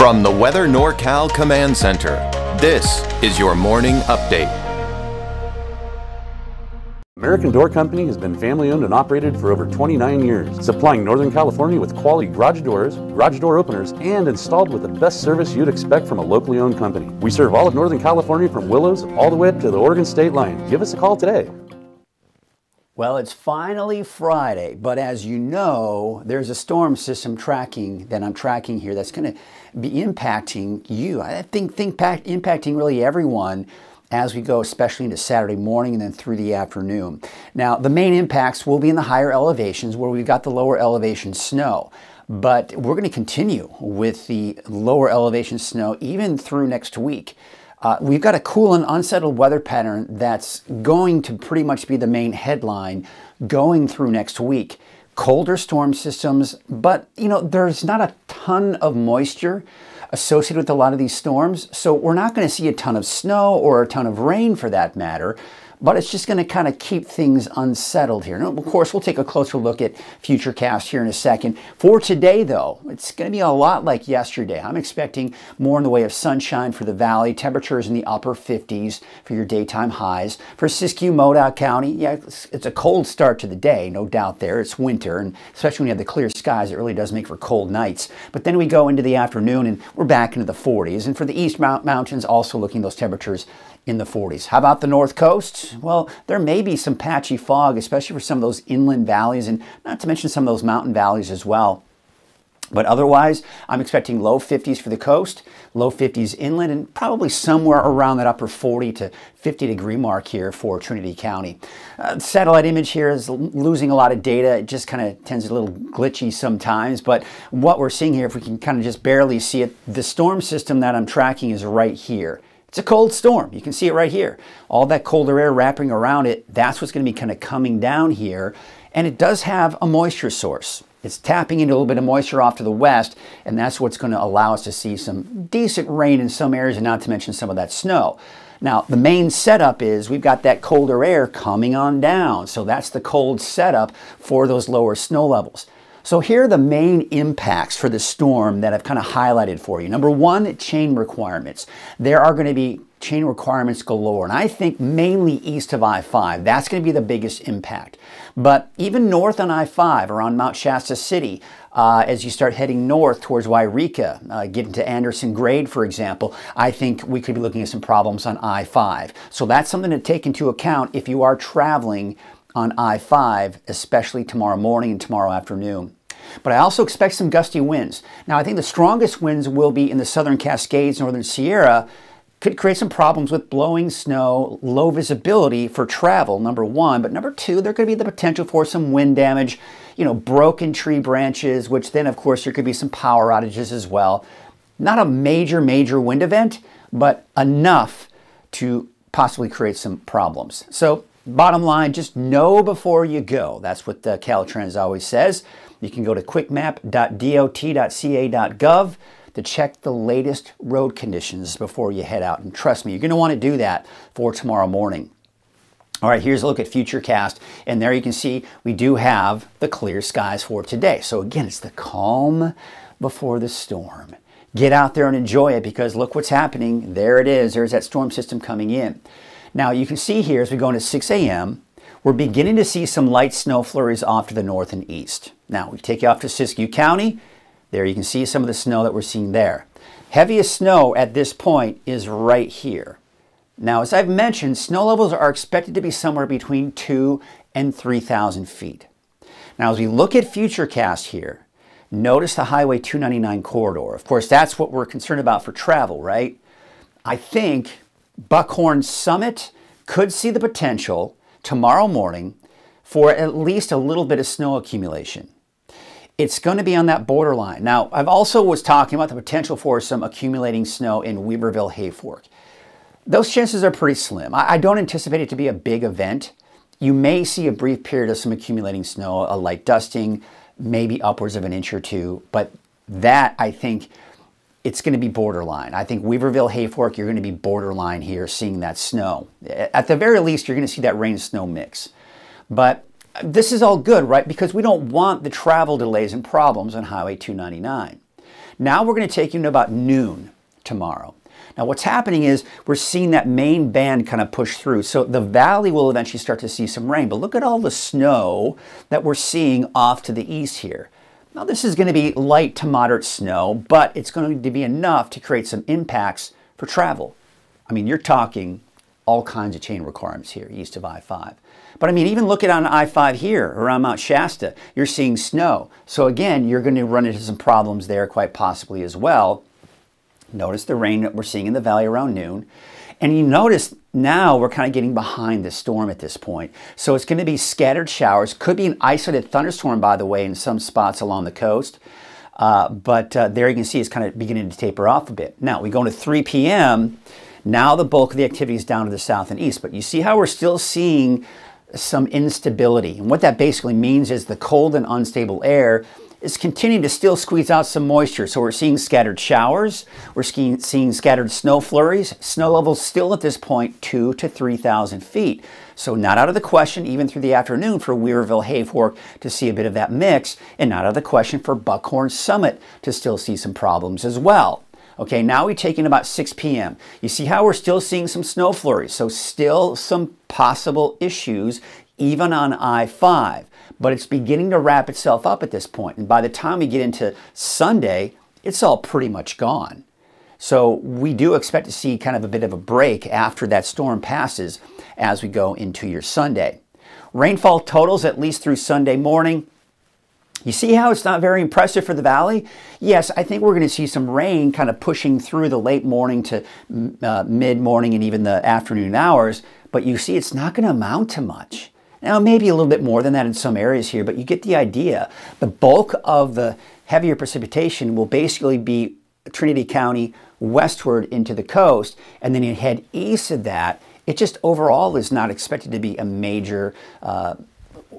From the Weather NorCal Command Center, this is your morning update. American Door Company has been family owned and operated for over 29 years, supplying Northern California with quality garage doors, garage door openers, and installed with the best service you'd expect from a locally owned company. We serve all of Northern California from Willows all the way up to the Oregon state line. Give us a call today. Well, it's finally Friday, but as you know, there's a storm system tracking that I'm tracking here that's going to be impacting you. I think, think pack, impacting really everyone as we go, especially into Saturday morning and then through the afternoon. Now, the main impacts will be in the higher elevations where we've got the lower elevation snow but we're going to continue with the lower elevation snow even through next week. Uh, we've got a cool and unsettled weather pattern that's going to pretty much be the main headline going through next week. Colder storm systems, but you know, there's not a ton of moisture associated with a lot of these storms, so we're not going to see a ton of snow or a ton of rain for that matter but it's just going to kind of keep things unsettled here. And of course, we'll take a closer look at future cast here in a second. For today, though, it's going to be a lot like yesterday. I'm expecting more in the way of sunshine for the valley, temperatures in the upper 50s for your daytime highs. For Siskiyou, Modoc County, yeah, it's a cold start to the day, no doubt there. It's winter, and especially when you have the clear skies, it really does make for cold nights. But then we go into the afternoon, and we're back into the 40s. And for the East Mount Mountains, also looking those temperatures in the 40s. How about the North Coast? Well, there may be some patchy fog, especially for some of those inland valleys and not to mention some of those mountain valleys as well. But otherwise, I'm expecting low 50s for the coast, low 50s inland, and probably somewhere around that upper 40 to 50 degree mark here for Trinity County. Uh, satellite image here is losing a lot of data. It just kind of tends to be a little glitchy sometimes, but what we're seeing here, if we can kind of just barely see it, the storm system that I'm tracking is right here. It's a cold storm. You can see it right here. All that colder air wrapping around it, that's what's going to be kind of coming down here. And it does have a moisture source. It's tapping into a little bit of moisture off to the west, and that's what's going to allow us to see some decent rain in some areas, and not to mention some of that snow. Now, the main setup is we've got that colder air coming on down, so that's the cold setup for those lower snow levels. So here are the main impacts for the storm that I've kind of highlighted for you. Number one, chain requirements. There are going to be chain requirements galore, and I think mainly east of I-5. That's going to be the biggest impact. But even north on I-5 on Mount Shasta City, uh, as you start heading north towards Wairika, uh, getting to Anderson Grade, for example, I think we could be looking at some problems on I-5. So that's something to take into account if you are traveling on I-5, especially tomorrow morning and tomorrow afternoon. But I also expect some gusty winds. Now, I think the strongest winds will be in the southern Cascades, northern Sierra, could create some problems with blowing snow, low visibility for travel, number one. But number two, there could be the potential for some wind damage, you know, broken tree branches, which then, of course, there could be some power outages as well. Not a major, major wind event, but enough to possibly create some problems. So Bottom line, just know before you go. That's what the Caltrans always says. You can go to quickmap.dot.ca.gov to check the latest road conditions before you head out. And trust me, you're going to want to do that for tomorrow morning. All right, here's a look at Futurecast. And there you can see we do have the clear skies for today. So again, it's the calm before the storm. Get out there and enjoy it because look what's happening. There it is. There's that storm system coming in. Now you can see here as we go into 6 a.m., we're beginning to see some light snow flurries off to the north and east. Now we take you off to Siskiyou County. There you can see some of the snow that we're seeing there. Heaviest snow at this point is right here. Now, as I've mentioned, snow levels are expected to be somewhere between 2 and 3,000 feet. Now, as we look at Futurecast here, notice the Highway 299 corridor. Of course, that's what we're concerned about for travel, right? I think Buckhorn Summit could see the potential tomorrow morning for at least a little bit of snow accumulation. It's going to be on that borderline. Now, I've also was talking about the potential for some accumulating snow in Weaverville Hayfork. Those chances are pretty slim. I don't anticipate it to be a big event. You may see a brief period of some accumulating snow, a light dusting, maybe upwards of an inch or two, but that I think it's going to be borderline. I think Weaverville, Hayfork, you're going to be borderline here seeing that snow. At the very least, you're going to see that rain snow mix. But this is all good, right? Because we don't want the travel delays and problems on Highway 299. Now we're going to take you to about noon tomorrow. Now what's happening is we're seeing that main band kind of push through. So the valley will eventually start to see some rain, but look at all the snow that we're seeing off to the east here. Now this is going to be light to moderate snow, but it's going to be enough to create some impacts for travel. I mean, you're talking all kinds of chain requirements here east of I-5. But I mean, even look at on I-5 here around Mount Shasta, you're seeing snow. So again, you're going to run into some problems there quite possibly as well. Notice the rain that we're seeing in the valley around noon. And you notice now we're kind of getting behind the storm at this point. So it's going to be scattered showers. Could be an isolated thunderstorm, by the way, in some spots along the coast. Uh, but uh, there you can see it's kind of beginning to taper off a bit. Now, we go into 3 p.m. Now the bulk of the activity is down to the south and east. But you see how we're still seeing some instability. And what that basically means is the cold and unstable air is continuing to still squeeze out some moisture. So we're seeing scattered showers, we're seeing scattered snow flurries, snow levels still at this point two to 3,000 feet. So not out of the question, even through the afternoon for Weaverville, Hay Fork to see a bit of that mix, and not out of the question for Buckhorn Summit to still see some problems as well. Okay, now we take in about 6 p.m. You see how we're still seeing some snow flurries, so still some possible issues even on I-5, but it's beginning to wrap itself up at this point. And by the time we get into Sunday, it's all pretty much gone. So we do expect to see kind of a bit of a break after that storm passes as we go into your Sunday. Rainfall totals at least through Sunday morning, you see how it's not very impressive for the valley? Yes, I think we're going to see some rain kind of pushing through the late morning to mm, uh, mid morning and even the afternoon hours, but you see it's not going to amount to much. Now, maybe a little bit more than that in some areas here, but you get the idea. The bulk of the heavier precipitation will basically be Trinity County westward into the coast, and then you head east of that it just overall is not expected to be a major uh,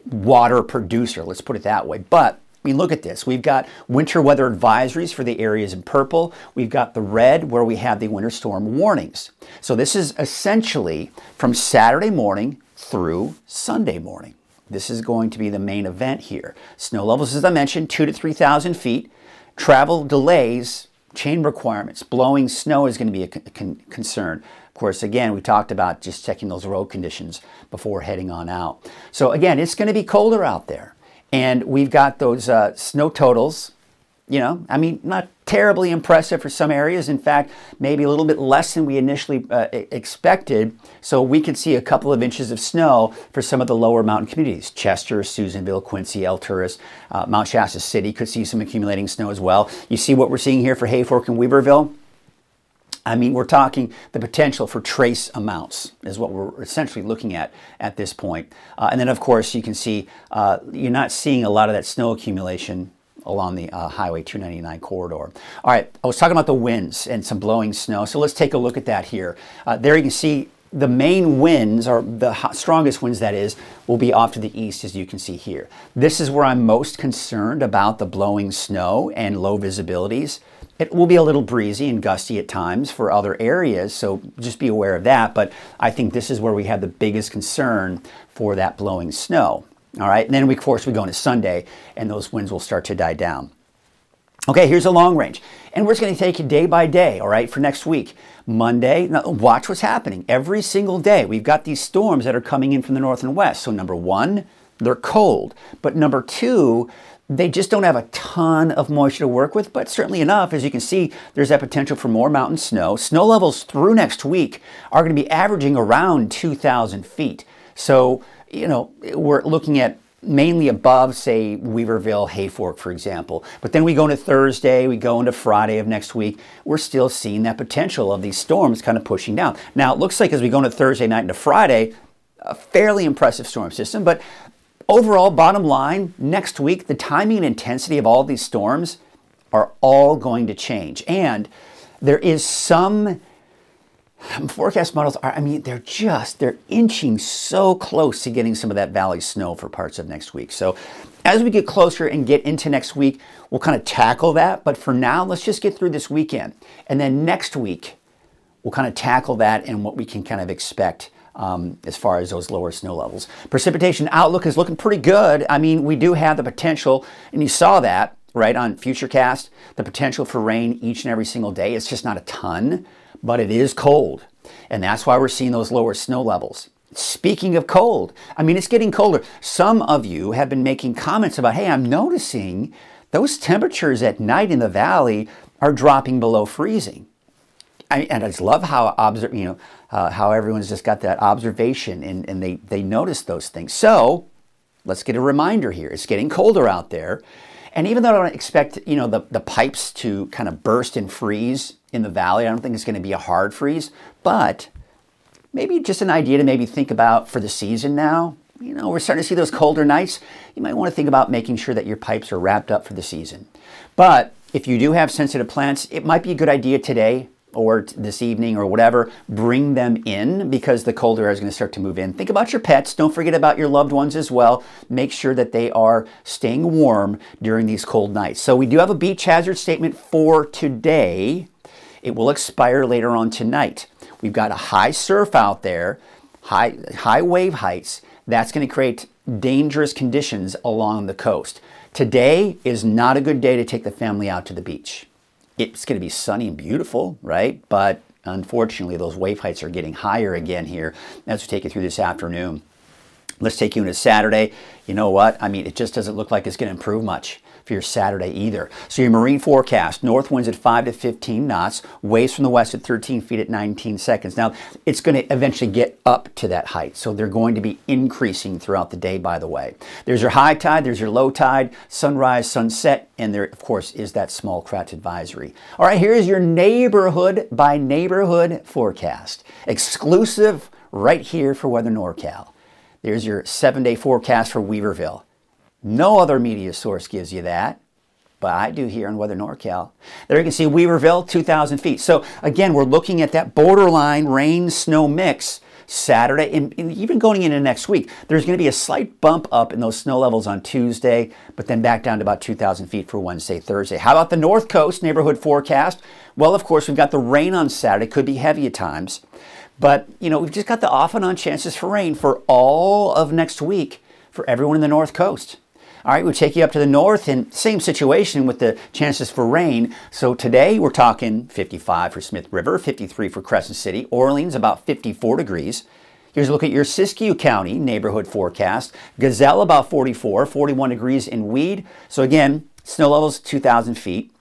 water producer, let's put it that way. But we look at this. We've got winter weather advisories for the areas in purple. We've got the red where we have the winter storm warnings. So this is essentially from Saturday morning through Sunday morning. This is going to be the main event here. Snow levels, as I mentioned, two to 3,000 feet. Travel delays chain requirements. Blowing snow is going to be a con concern. Of course, again, we talked about just checking those road conditions before heading on out. So again, it's going to be colder out there. And we've got those uh, snow totals you know, I mean, not terribly impressive for some areas. In fact, maybe a little bit less than we initially uh, expected. So we could see a couple of inches of snow for some of the lower mountain communities. Chester, Susanville, Quincy, El Turris, uh, Mount Shasta City could see some accumulating snow as well. You see what we're seeing here for Hayfork and Weaverville? I mean, we're talking the potential for trace amounts is what we're essentially looking at at this point. Uh, and then, of course, you can see uh, you're not seeing a lot of that snow accumulation along the uh, Highway 299 corridor. All right, I was talking about the winds and some blowing snow, so let's take a look at that here. Uh, there you can see the main winds, or the strongest winds that is, will be off to the east as you can see here. This is where I'm most concerned about the blowing snow and low visibilities. It will be a little breezy and gusty at times for other areas, so just be aware of that, but I think this is where we have the biggest concern for that blowing snow. All right, and then we, of course we go into Sunday and those winds will start to die down. Okay, here's a long range. And we're just going to take it day by day, all right, for next week. Monday, now watch what's happening. Every single day, we've got these storms that are coming in from the north and west. So, number one, they're cold. But number two, they just don't have a ton of moisture to work with, but certainly enough. As you can see, there's that potential for more mountain snow. Snow levels through next week are going to be averaging around 2,000 feet. So, you know, we're looking at mainly above, say, Weaverville Hayfork, for example. But then we go into Thursday, we go into Friday of next week, we're still seeing that potential of these storms kind of pushing down. Now, it looks like as we go into Thursday night into Friday, a fairly impressive storm system, but overall, bottom line, next week, the timing and intensity of all these storms are all going to change. And there is some Forecast models are, I mean, they're just, they're inching so close to getting some of that valley snow for parts of next week. So as we get closer and get into next week, we'll kind of tackle that. But for now, let's just get through this weekend. And then next week, we'll kind of tackle that and what we can kind of expect um, as far as those lower snow levels. Precipitation outlook is looking pretty good. I mean, we do have the potential, and you saw that, right, on Futurecast, the potential for rain each and every single day. It's just not a ton but it is cold. And that's why we're seeing those lower snow levels. Speaking of cold, I mean, it's getting colder. Some of you have been making comments about, hey, I'm noticing those temperatures at night in the valley are dropping below freezing. I, and I just love how you know, uh, how everyone's just got that observation and, and they, they notice those things. So let's get a reminder here. It's getting colder out there. And even though I don't expect, you know, the, the pipes to kind of burst and freeze in the valley. I don't think it's going to be a hard freeze, but maybe just an idea to maybe think about for the season now. You know, we're starting to see those colder nights. You might want to think about making sure that your pipes are wrapped up for the season. But if you do have sensitive plants, it might be a good idea today or this evening or whatever, bring them in because the colder air is going to start to move in. Think about your pets. Don't forget about your loved ones as well. Make sure that they are staying warm during these cold nights. So we do have a beach hazard statement for today. It will expire later on tonight. We've got a high surf out there, high, high wave heights. That's going to create dangerous conditions along the coast. Today is not a good day to take the family out to the beach. It's going to be sunny and beautiful, right? But unfortunately, those wave heights are getting higher again here as we take you through this afternoon. Let's take you into Saturday. You know what? I mean, it just doesn't look like it's going to improve much for your Saturday either. So your marine forecast, north winds at 5 to 15 knots, waves from the west at 13 feet at 19 seconds. Now, it's going to eventually get up to that height, so they're going to be increasing throughout the day, by the way. There's your high tide, there's your low tide, sunrise, sunset, and there, of course, is that small craft advisory. All right, here is your neighborhood by neighborhood forecast, exclusive right here for Weather NorCal. There's your seven day forecast for Weaverville. No other media source gives you that, but I do here in Weather NorCal. There you can see Weaverville, 2,000 feet. So again, we're looking at that borderline rain snow mix. Saturday and, even going into next week, there's going to be a slight bump up in those snow levels on Tuesday, but then back down to about 2,000 feet for Wednesday, Thursday. How about the North Coast neighborhood forecast? Well, of course, we've got the rain on Saturday, could be heavy at times. But, you know, we've just got the off and on chances for rain for all of next week for everyone in the North Coast. All right, we'll take you up to the north and same situation with the chances for rain. So today we're talking 55 for Smith River, 53 for Crescent City, Orleans about 54 degrees. Here's a look at your Siskiyou County neighborhood forecast. Gazelle about 44, 41 degrees in Weed. So again, snow levels 2,000 feet.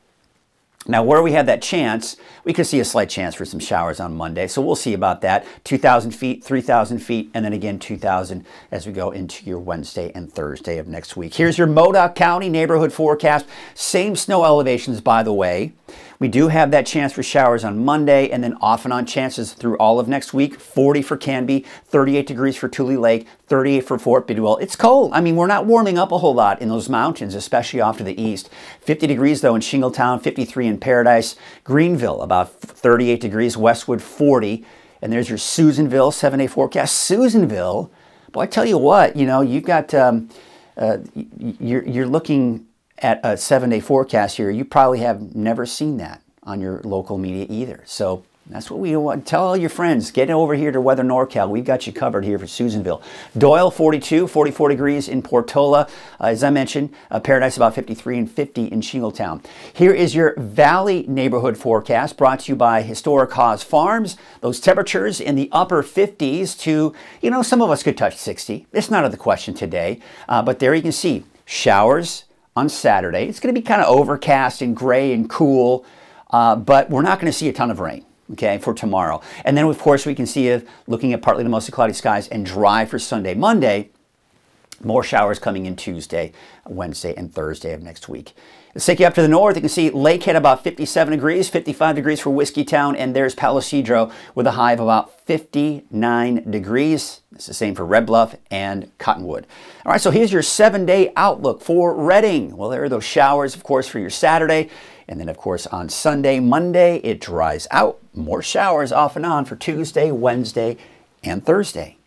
Now, where we have that chance, we could see a slight chance for some showers on Monday. So we'll see about that. 2,000 feet, 3,000 feet, and then again 2,000 as we go into your Wednesday and Thursday of next week. Here's your Modoc County neighborhood forecast. Same snow elevations, by the way. We do have that chance for showers on Monday and then off and on chances through all of next week. 40 for Canby, 38 degrees for Tule Lake, 38 for Fort Bidwell. It's cold. I mean, we're not warming up a whole lot in those mountains, especially off to the east. 50 degrees though in Shingletown, 53 in Paradise, Greenville about 38 degrees, Westwood 40. And there's your Susanville seven day forecast. Susanville, well, I tell you what, you know, you've got, um, uh, you're, you're looking at a seven day forecast here, you probably have never seen that on your local media either. So that's what we want. Tell all your friends, get over here to Weather NorCal. We've got you covered here for Susanville. Doyle, 42, 44 degrees in Portola. Uh, as I mentioned, uh, Paradise about 53 and 50 in Shingletown. Here is your Valley neighborhood forecast brought to you by Historic Haas Farms. Those temperatures in the upper 50s to, you know, some of us could touch 60. It's not out of the question today. Uh, but there you can see showers, on Saturday. It's going to be kind of overcast and gray and cool, uh, but we're not going to see a ton of rain. Okay, for tomorrow. And then, of course, we can see if looking at partly to mostly cloudy skies and dry for Sunday, Monday, more showers coming in Tuesday, Wednesday, and Thursday of next week. Let's take you up to the north. You can see Lakehead about 57 degrees, 55 degrees for Whiskey Town, and there's Palo with a high of about 59 degrees. It's the same for Red Bluff and Cottonwood. All right, so here's your seven-day outlook for Redding. Well, there are those showers, of course, for your Saturday. And then, of course, on Sunday, Monday, it dries out. More showers off and on for Tuesday, Wednesday, and Thursday.